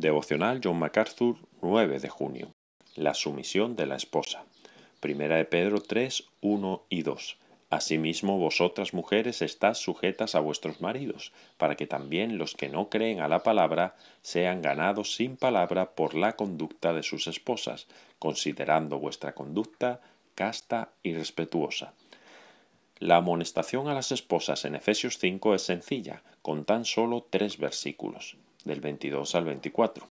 Devocional John MacArthur, 9 de junio. La sumisión de la esposa. Primera de Pedro 3, 1 y 2. Asimismo, vosotras mujeres estáis sujetas a vuestros maridos, para que también los que no creen a la palabra sean ganados sin palabra por la conducta de sus esposas, considerando vuestra conducta casta y respetuosa. La amonestación a las esposas en Efesios 5 es sencilla, con tan solo tres versículos del 22 al 24.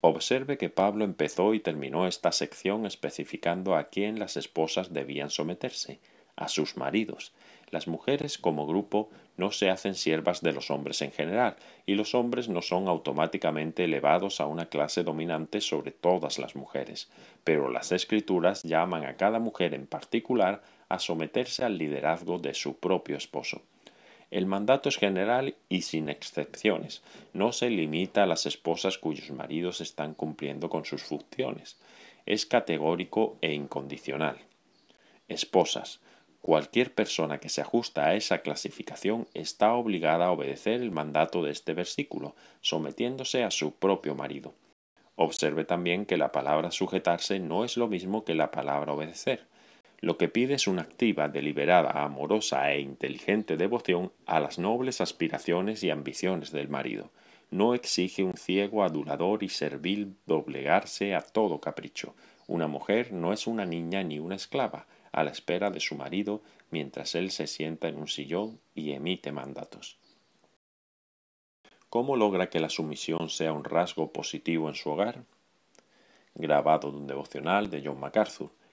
Observe que Pablo empezó y terminó esta sección especificando a quién las esposas debían someterse, a sus maridos. Las mujeres como grupo no se hacen siervas de los hombres en general, y los hombres no son automáticamente elevados a una clase dominante sobre todas las mujeres, pero las escrituras llaman a cada mujer en particular a someterse al liderazgo de su propio esposo. El mandato es general y sin excepciones. No se limita a las esposas cuyos maridos están cumpliendo con sus funciones. Es categórico e incondicional. Esposas. Cualquier persona que se ajusta a esa clasificación está obligada a obedecer el mandato de este versículo, sometiéndose a su propio marido. Observe también que la palabra sujetarse no es lo mismo que la palabra obedecer. Lo que pide es una activa, deliberada, amorosa e inteligente devoción a las nobles aspiraciones y ambiciones del marido. No exige un ciego, adulador y servil doblegarse a todo capricho. Una mujer no es una niña ni una esclava, a la espera de su marido mientras él se sienta en un sillón y emite mandatos. ¿Cómo logra que la sumisión sea un rasgo positivo en su hogar? Grabado de un devocional de John MacArthur